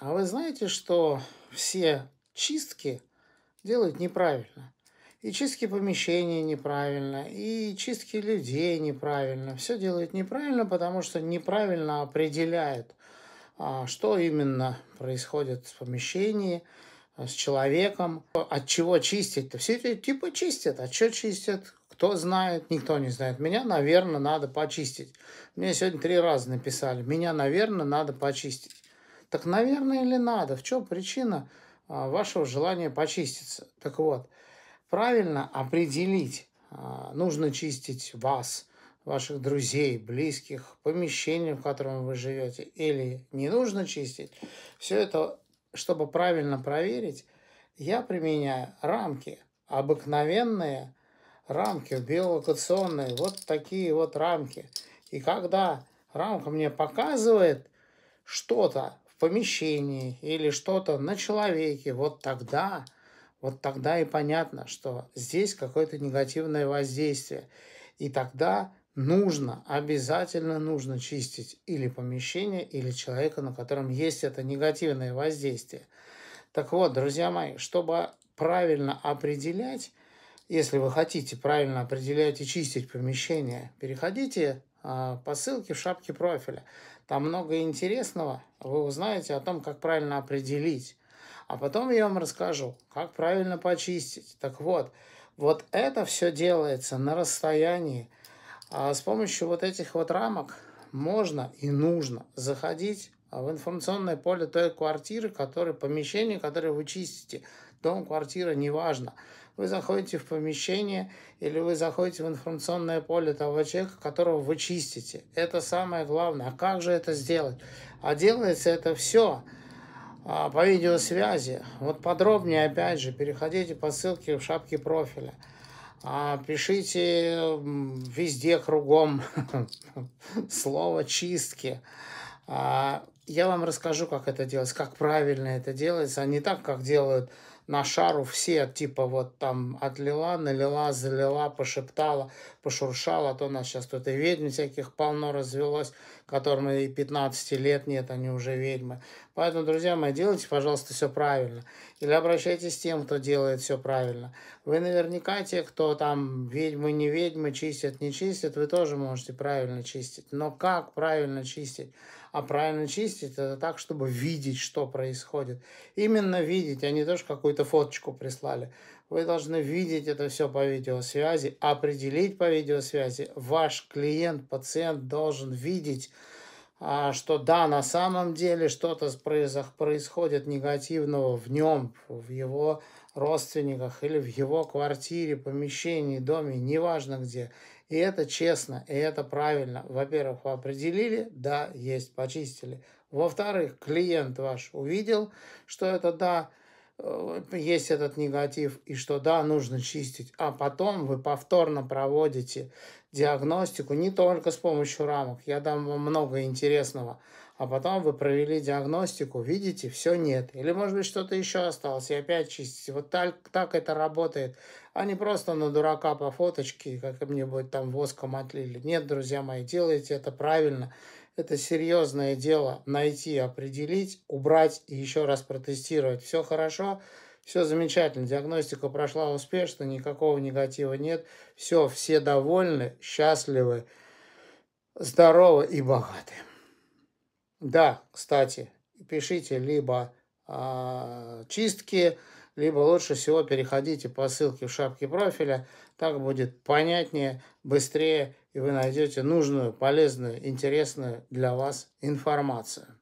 А вы знаете, что все чистки делают неправильно? И чистки помещений неправильно, и чистки людей неправильно. Все делают неправильно, потому что неправильно определяют, а, что именно происходит в помещении, а, с человеком, от чего чистить-то. Все эти типа чистят, а что чистят, кто знает, никто не знает. Меня, наверное, надо почистить. Мне сегодня три раза написали, меня, наверное, надо почистить. Так, наверное, или надо? В чем причина а, вашего желания почиститься? Так вот, правильно определить, а, нужно чистить вас, ваших друзей, близких, помещение, в котором вы живете, или не нужно чистить. Все это, чтобы правильно проверить, я применяю рамки, обыкновенные рамки, биолокационные, вот такие вот рамки. И когда рамка мне показывает что-то помещении или что-то на человеке, вот тогда, вот тогда и понятно, что здесь какое-то негативное воздействие. И тогда нужно, обязательно нужно чистить или помещение, или человека, на котором есть это негативное воздействие. Так вот, друзья мои, чтобы правильно определять, если вы хотите правильно определять и чистить помещение, переходите а, по ссылке в шапке профиля. Там много интересного. Вы узнаете о том, как правильно определить. А потом я вам расскажу, как правильно почистить. Так вот, вот это все делается на расстоянии. А с помощью вот этих вот рамок можно и нужно заходить в информационное поле той квартиры, которое, помещение, которое вы чистите. Дом, квартира, неважно. важно вы заходите в помещение или вы заходите в информационное поле того человека, которого вы чистите. Это самое главное. А как же это сделать? А делается это все а, по видеосвязи. Вот подробнее, опять же, переходите по ссылке в шапке профиля. А, пишите везде кругом слово «чистки». А, я вам расскажу, как это делать, как правильно это делается, а не так, как делают на шару все, типа вот там отлила, налила, залила, пошептала, пошуршала, а то у нас сейчас тут и ведьм всяких полно развелось, которым и 15 лет нет, они уже ведьмы. Поэтому, друзья мои, делайте, пожалуйста, все правильно. Или обращайтесь к тем, кто делает все правильно. Вы наверняка те, кто там ведьмы, не ведьмы, чистят, не чистят, вы тоже можете правильно чистить. Но как правильно чистить? А правильно чистить чистить это так, чтобы видеть, что происходит. Именно видеть, а не то, что какую-то фоточку прислали. Вы должны видеть это все по видеосвязи, определить по видеосвязи. Ваш клиент, пациент должен видеть, а, что да, на самом деле что-то происходит негативного в нем, в его родственниках или в его квартире, помещении, доме, неважно где. И это честно, и это правильно. Во-первых, вы определили, да, есть, почистили. Во-вторых, клиент ваш увидел, что это да, Э, есть этот негатив, и что да, нужно чистить, а потом вы повторно проводите диагностику не только с помощью рамок, я дам вам много интересного, а потом вы провели диагностику, видите, все нет, или может быть что-то еще осталось, и опять чистите. Вот так, так это работает, а не просто на дурака по фоточке, как мне будет там воском отлили. Нет, друзья мои, делайте это правильно, это серьезное дело найти, определить, убрать и еще раз протестировать. Все хорошо, все замечательно, диагностика прошла успешно, никакого негатива нет. Все, все довольны, счастливы, здоровы и богаты. Да, кстати, пишите либо э, чистки, либо лучше всего переходите по ссылке в шапке профиля. Так будет понятнее, быстрее и вы найдете нужную, полезную, интересную для вас информацию.